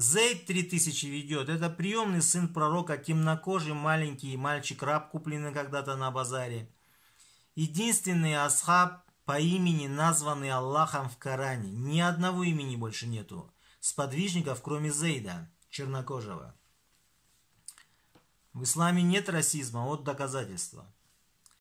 Зейд 3000 ведет. Это приемный сын пророка, темнокожий маленький мальчик-раб, купленный когда-то на базаре. Единственный асхаб по имени, названный Аллахом в Коране. Ни одного имени больше нету. Сподвижников, кроме Зейда, чернокожего. В исламе нет расизма, вот доказательства.